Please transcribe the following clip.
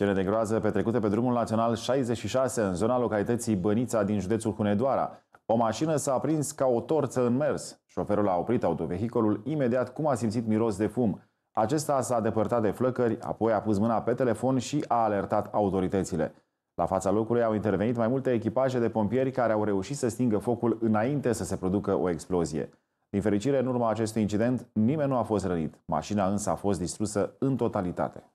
Cele de groază petrecute pe drumul național 66 în zona localității Bănița din județul Hunedoara. O mașină s-a aprins ca o torță în mers. Șoferul a oprit autovehicolul imediat cum a simțit miros de fum. Acesta s-a depărtat de flăcări, apoi a pus mâna pe telefon și a alertat autoritățile. La fața locului au intervenit mai multe echipaje de pompieri care au reușit să stingă focul înainte să se producă o explozie. Din fericire, în urma acestui incident, nimeni nu a fost rănit. Mașina însă a fost distrusă în totalitate.